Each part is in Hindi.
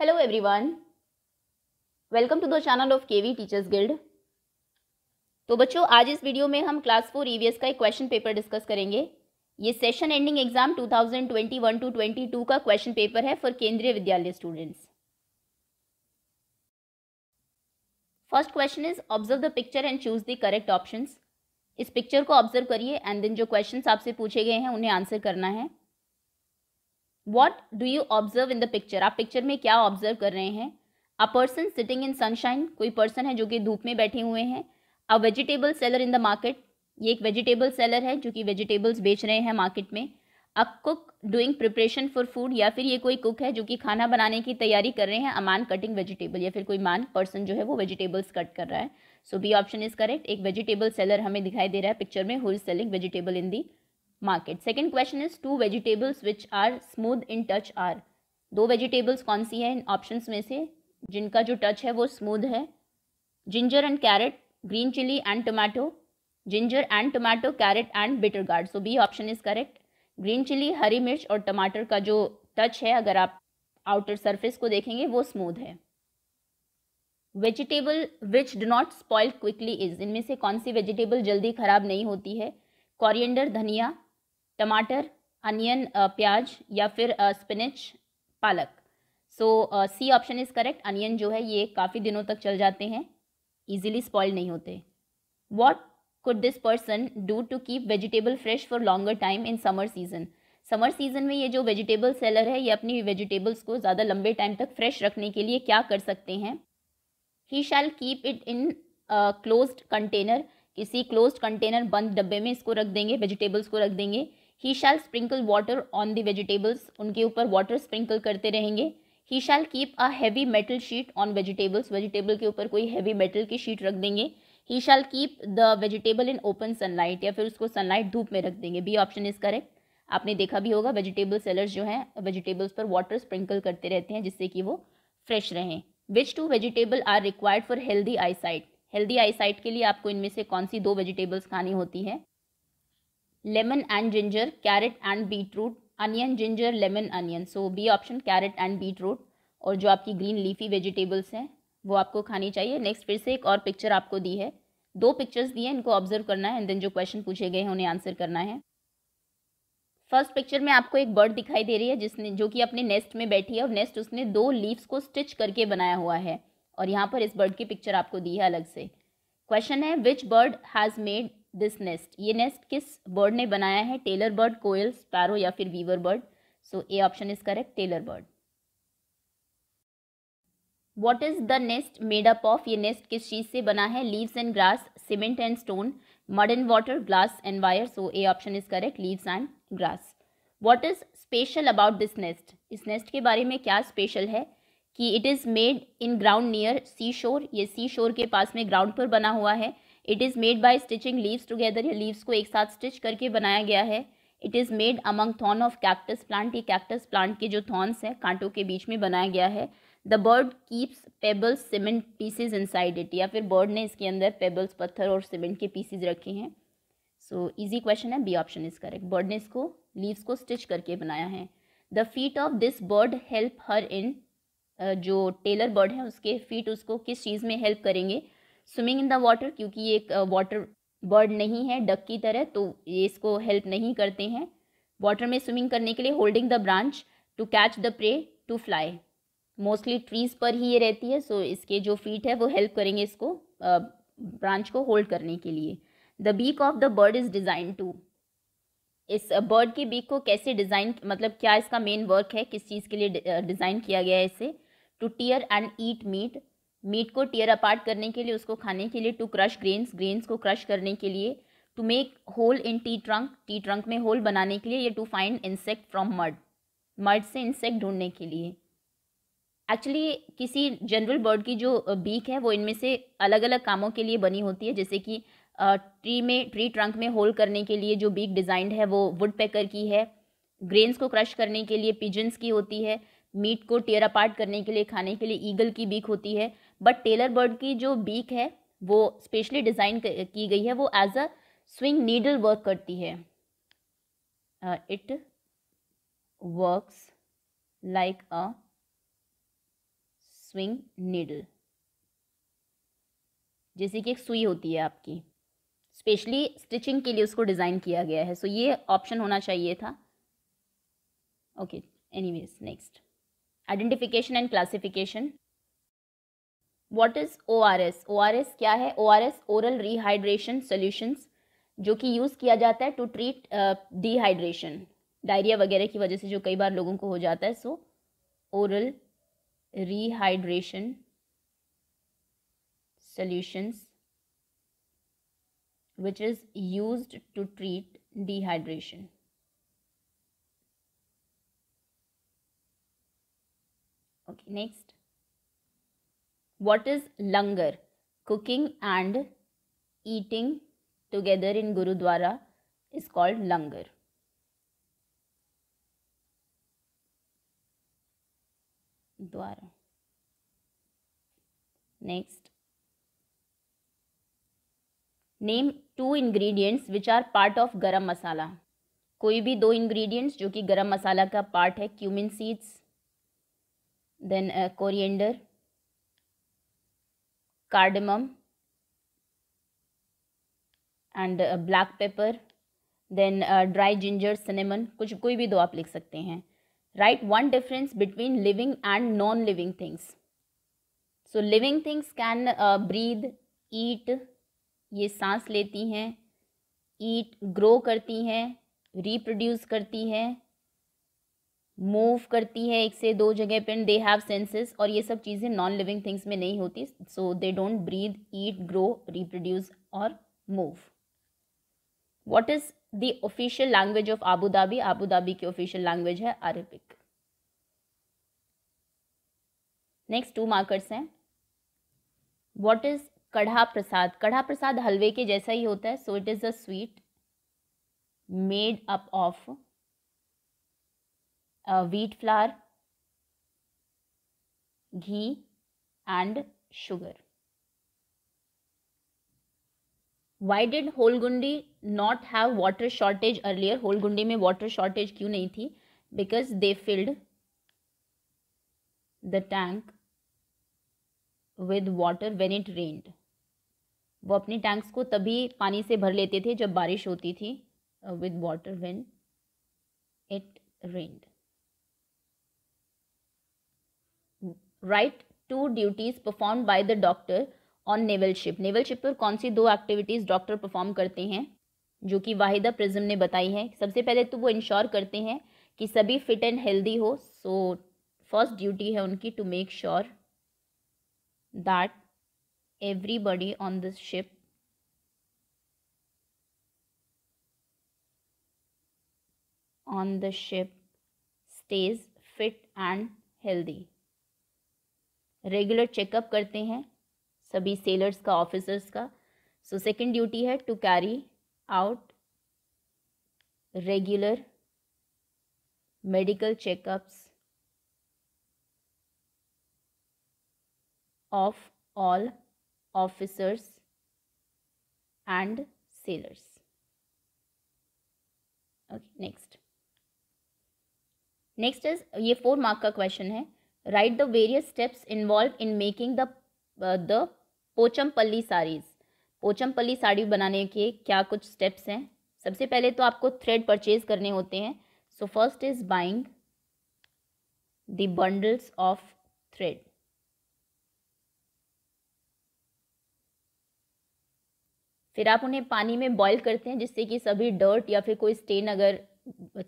Hello everyone welcome to the channel of KV teachers guild तो बच्चों आज इस वीडियो में हम क्लास फोर ईवीएस का एक क्वेश्चन पेपर डिस्कस करेंगे ये सेशन एंडिंग एग्जाम 2021 टू 22 का क्वेश्चन पेपर है for Kendriya Vidyalaya students first question is observe the picture and choose the correct option इस पिक्चर को ऑब्जर्व करिए एंड देन जो क्वेश्चन आपसे पूछे गए हैं उन्हें आंसर करना है what do you observe in the picture आप पिक्चर में क्या ऑब्जर्व कर रहे हैं a person sitting in sunshine कोई पर्सन है जो कि धूप में बैठे हुए हैं a vegetable seller in the market ये एक वेजिटेबल सेलर है जो कि वेजिटेबल्स बेच रहे हैं मार्केट में a cook doing preparation for food या फिर ये कोई कुक है जो कि खाना बनाने की तैयारी कर रहे हैं अ मैन कटिंग वेजिटेबल या फिर कोई मैन पर्सन जो है वो वेजिटेबल्स कट कर रहा है so B option is correct एक वेजिटेबल सेलर हमें दिखाई दे रहा है पिक्चर में whole selling vegetable in the market second question is two vegetables which are smooth in touch are दो वेजिटेबल्स कौन सी है इन ऑप्शन में से जिनका जो टच है वो स्मूद है ginger and carrot green chilli and tomato ginger and tomato carrot and bitter gourd so B option is correct green chilli हरी मिर्च और टमाटर का जो टच है अगर आप आउटर सरफेस को देखेंगे वो स्मूद है vegetable which do not spoil quickly is इनमें से कौन सी वेजिटेबल जल्दी खराब नहीं होती है कॉरियंडर धनिया टमाटर अनियन प्याज या फिर स्पिनच पालक so C option is correct onion जो है ये काफ़ी दिनों तक चल जाते हैं ईजिली स्पॉइल नहीं होते what could this person do to keep vegetable fresh for longer time in summer season summer season में ये जो वेजिटेबल सेलर है ये अपनी वेजिटेबल्स को ज़्यादा लंबे टाइम तक फ्रेश रखने के लिए क्या कर सकते हैं he shall keep it in closed container किसी क्लोज्ड कंटेनर बंद डब्बे में इसको रख देंगे वेजिटेबल्स को रख देंगे he shall sprinkle water on the vegetables उनके ऊपर वाटर स्प्रिंकल करते रहेंगे he shall keep a heavy metal sheet on vegetables vegetable के ऊपर कोई हैवी मेटल की शीट रख देंगे he shall keep the vegetable in open sunlight या फिर उसको सनलाइट धूप में रख देंगे बी ऑप्शन इज करेक्ट आपने देखा भी होगा वेजिटेबल सेलर्स जो हैं वेजिटेबल्स पर वाटर स्प्रिंकल करते रहते हैं जिससे कि वो फ्रेश रहें which two vegetable are required for healthy eyesight healthy eyesight के लिए आपको इनमें से कौन सी दो वेजिटेबल्स खानी होती है lemon and ginger, carrot and beetroot, onion, ginger, lemon, onion. So B option carrot and beetroot और जो आपकी ग्रीन लीफी वेजिटेबल्स हैं वो आपको खानी चाहिए नेक्स्ट फिर से एक और पिक्चर आपको दी है दो पिक्चर्स दी हैं इनको ऑब्जर्व करना है एंड देन जो क्वेश्चन पूछे गए हैं उन्हें आंसर करना है फर्स्ट पिक्चर में आपको एक बर्ड दिखाई दे रही है जिसने जो कि अपने नेस्ट में बैठी है और नेस्ट उसने दो लीव्स को स्टिच करके बनाया हुआ है और यहाँ पर इस बर्ड की पिक्चर आपको दी है अलग से क्वेश्चन है which bird has made this nest ये नेस्ट किस बर्ड ने बनाया है टेलर बर्ड कोयल स्पैरो या फिर weaver bird so A option is correct tailor bird what is the nest made up of ये नेस्ट किस चीज़ से बना है leaves and grass cement and stone mud and water glass and wire so A option is correct leaves and grass what is special about this nest इस नेस्ट के बारे में क्या स्पेशल है कि it is made in ground near sea shore ये सी शोर के पास में ग्राउंड पर बना हुआ है it is made by stitching leaves together या लीव्स को एक साथ स्टिच करके बनाया गया है it is made among thorn of cactus plant ये कैक्टस प्लांट के जो थॉन्स हैं कांटों के बीच में बनाया गया है the bird keeps pebbles cement pieces side it या फिर बर्ड ने इसके अंदर पेबल्स पत्थर और सीमेंट के पीसेज रखे हैं सो इजी क्वेश्चन है B option is correct bird ने इसको लीव्स को स्टिच करके बनाया है the feet of this bird help her in जो टेलर बर्ड है उसके फीट उसको किस चीज़ में हेल्प करेंगे स्विमिंग इन द वाटर क्योंकि ये एक वाटर बर्ड नहीं है डक की तरह तो ये इसको हेल्प नहीं करते हैं वाटर में स्विमिंग करने के लिए holding the branch to catch the prey to fly mostly trees पर ही ये रहती है सो so इसके जो फीट है वो हेल्प करेंगे इसको ब्रांच को होल्ड करने के लिए the beak of the bird is design to इस बर्ड के बीक को कैसे डिज़ाइन मतलब क्या इसका मेन वर्क है किस चीज़ के लिए डिज़ाइन किया गया है इसे to tear and eat meat meat को टीयर अपार्ट करने के लिए उसको खाने के लिए टू क्रश ग्रेन्स ग्रेन्स को क्रश करने के लिए to make hole in the trunk the trunk में होल बनाने के लिए या to find insect from mud mud से इंसेक्ट ढूंढने के लिए एक्चुअली किसी जनरल बर्ड की जो बीक है वो इनमें से अलग अलग कामों के लिए बनी होती है जैसे कि ट्री में ट्री ट्रंक में होल करने के लिए जो बीक डिजाइंड है वो वुड पैकर की है ग्रेन्स को क्रश करने के लिए पिजन्स की होती है मीट को टेयर अपार्ट करने के लिए खाने के लिए ईगल की बीक होती है बट टेलर बर्ड की जो बीक है वो स्पेशली डिज़ाइन की गई है वो as a sewing needle work करती है it works like a sewing needle जैसे कि एक सुई होती है आपकी स्पेशली स्टिचिंग के लिए उसको डिज़ाइन किया गया है सो so ये ऑप्शन होना चाहिए था okay anyways next identification and classification what is O R S O R S क्या है O R S oral rehydration solutions जो कि यूज़ किया जाता है टू ट्रीट डिहाइड्रेशन डायरिया वगैरह की वजह से जो कई बार लोगों को हो जाता है so oral rehydration solutions which is use to treat dehydration okay next what is langar cooking and eating together in gurudwara is called langar द्वारा next name two ingredients which are part of garam masala कोई भी दो इंग्रेडिएंट्स जो कि गरम मसाला का पार्ट है cumin seeds then coriander cardamom and black pepper then dry ginger cinnamon कुछ कोई भी दो आप लिख सकते हैं right one difference between living and non living things so living things can breathe eat ये सांस लेती हैं ईट ग्रो करती हैं रिप्रोड्यूस करती हैं मूव करती है एक से दो जगह पर दे हैव सेंसेस और ये सब चीज़ें नॉन लिविंग थिंग्स में नहीं होती so they don't breathe eat grow reproduce और move what is the official language of Abu Dhabi Abu Dhabi की ऑफिशियल लैंग्वेज है अरेबिक नेक्स्ट टू मार्कर्स हैं वॉट इज़ कढ़ा प्रसाद कढ़ा प्रसाद हलवे के जैसा ही होता है so it is a sweet made up of wheat flour ghee and sugar why did Holgundi not have water shortage earlier Holgundi में वाटर शॉर्टेज क्यों नहीं थी because they filled the tank with water when it rained वो अपने टैंक्स को तभी पानी से भर लेते थे जब बारिश होती थी with water when it rained write two duties perform by the doctor on naval ship naval ship पर कौन सी दो एक्टिविटीज़ डॉक्टर परफॉर्म करते हैं जो कि वाहिदा प्रिज्म ने बताई है सबसे पहले तो वो इंश्योर करते हैं कि सभी फिट एंड हेल्दी हो सो फर्स्ट ड्यूटी है उनकी to make sure that everybody on this ship on the ship stays fit and healthy regular checkup करते हैं सभी सेलर्स का ऑफिसर्स का सो सेकंड ड्यूटी है to carry out regular medical checkups of all officers and sailors okay next next is ये फोर मार्क का क्वेश्चन है right the various steps involved in making the uh, the Pochampally saris Pochampally sari बनाने के क्या कुछ स्टेप्स हैं सबसे पहले तो आपको थ्रेड परचेज करने होते हैं so first is buying the bundles of thread फिर आप उन्हें पानी में बॉईल करते हैं जिससे कि सभी डर्ट या फिर कोई स्टेन अगर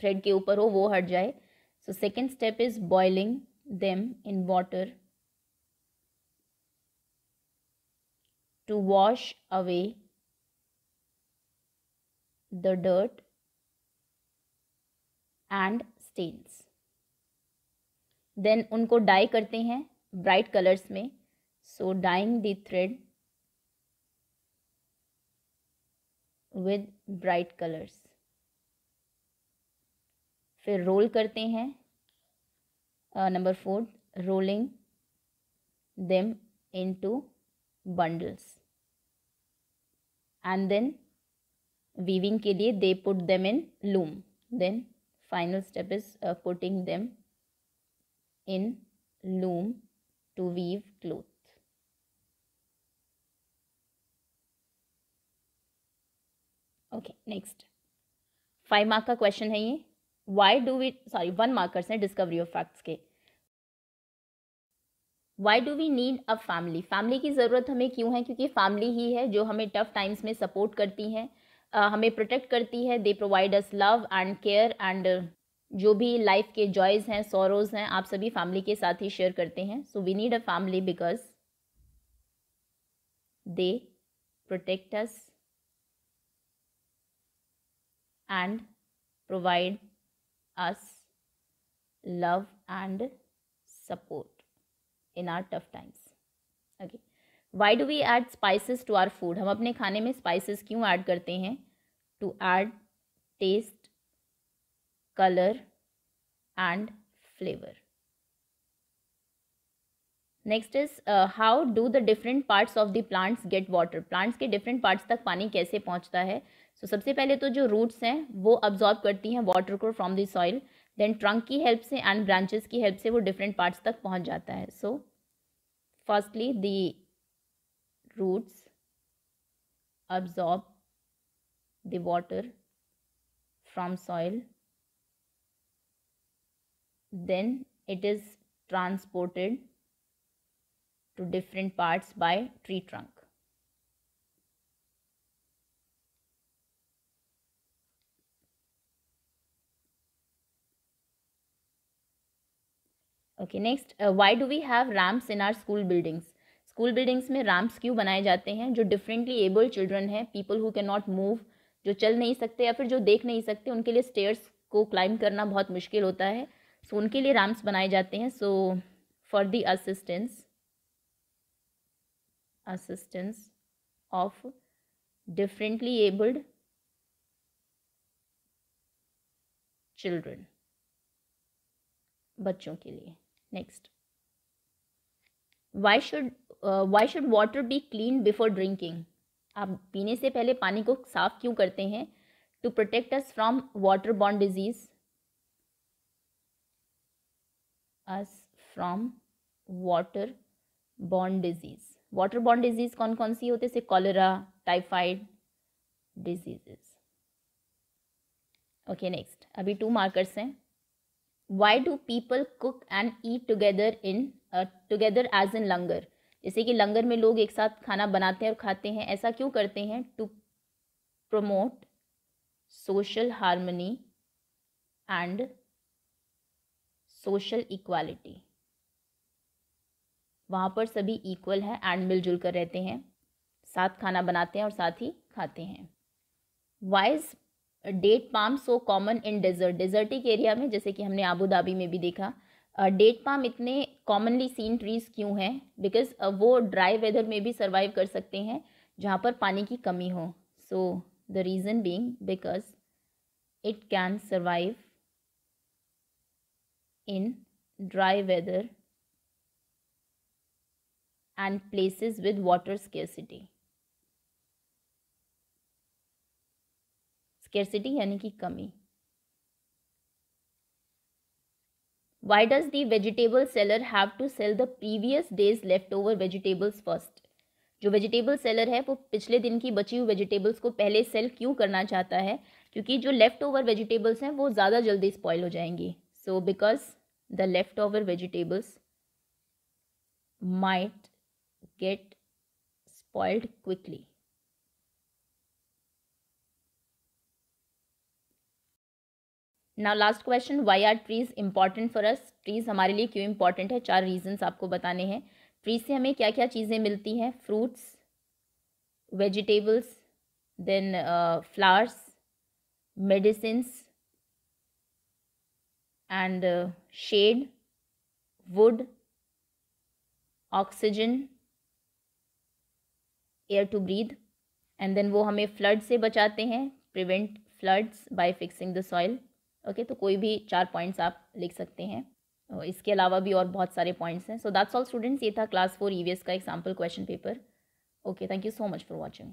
थ्रेड के ऊपर हो वो हट जाए so second step is boiling them in water to wash away the dirt and stains then उनको डाई करते हैं ब्राइट कलर्स में so dyeing the thread with bright colours फिर रोल करते हैं uh, number 4 rolling them into bundles and then weaving के लिए they put them in loom then final step is uh, putting them in loom to weave cloth okay next five mark का क्वेश्चन है ये why do we sorry one markers हैं डिस्कवरी ऑफ फैक्ट्स के why do we need a family family की ज़रूरत हमें क्यों है क्योंकि फैमिली ही है जो हमें टफ टाइम्स में सपोर्ट करती है uh, हमें प्रोटेक्ट करती है they provide us love and care and जो भी लाइफ के जॉयज़ हैं सोरोज़ हैं आप सभी फैमिली के साथ ही शेयर करते हैं so we need a family because they protect us and provide us love and support in our tough times okay why do we add spices to our food हम अपने खाने में spices क्यों add करते हैं to add taste color and flavor next is how do the different parts of the plants get water plants के डिफरेंट पार्ट्स तक पानी कैसे पहुंचता है सो so, सबसे पहले तो जो रूट्स हैं वो अब्जॉर्ब करती हैं वाटर को from the soil then trunk की हेल्प से एंड ब्रांचेस की हेल्प से वो डिफरेंट पार्ट्स तक पहुंच जाता है so firstly the roots absorb the water from soil then it is transported to different parts by tree trunk. Okay next why do we have ramps in our school buildings school buildings में रैम्प्स क्यों बनाए जाते हैं जो डिफरेंटली एबल्ड चिल्ड्रन हैं people who can not move जो चल नहीं सकते या फिर जो देख नहीं सकते उनके लिए स्टेयर्स को क्लाइंब करना बहुत मुश्किल होता है सो so, उनके लिए रैम्प्स बनाए जाते हैं so for the assistance assistance of differently abled children बच्चों के लिए next why should why should water be clean before drinking आप पीने से पहले पानी को साफ क्यों करते हैं to protect us from water bond disease us from water bond disease water bond disease कौन कौन सी होते है cholera typhoid diseases okay next अभी टू मार्कर्स हैं why do people cook and eat together in together as in लंगर जैसे कि लंगर में लोग एक साथ खाना बनाते हैं और खाते हैं ऐसा क्यों करते हैं to promote social harmony and social equality वहाँ पर सभी इक्वल हैं एंड मिलजुल कर रहते हैं साथ खाना बनाते हैं और साथ ही खाते हैं why is date palm so common in desert desertic area में जैसे कि हमने आबू धाबी में भी देखा डेट पाम इतने कॉमनली सीन ट्रीज़ क्यों हैं बिकॉज वो ड्राई वेदर में भी सर्वाइव कर सकते हैं जहाँ पर पानी की कमी हो so the reason being because it can survive in dry weather and places with water scarcity scarcity yani ki kami why does the vegetable seller have to sell the previous days leftover vegetables first जो वेजिटेबल सेलर है वो पिछले दिन की बची हुई वेजिटेबल्स को पहले सेल क्यों करना चाहता है क्योंकि जो लेफ़्ट ओवर वेजिटेबल्स हैं वो ज़्यादा जल्दी स्पॉइल हो जाएंगी so because the leftover vegetables might get spoiled quickly. Now last question why are trees important for us trees हमारे लिए क्यों इंपॉर्टेंट है चार रीजन आपको बताने हैं ट्रीज से हमें क्या क्या चीज़ें मिलती हैं fruits vegetables then flowers medicine and shade wood oxygen air to breathe and then वो हमें फ्लड से बचाते हैं prevent floods by fixing the soil okay तो कोई भी चार पॉइंट्स आप लिख सकते हैं इसके अलावा भी और बहुत सारे पॉइंट्स हैं सो दैट्स ऑल स्टूडेंट्स ये था क्लास फोर ई का example question paper okay thank you so much for watching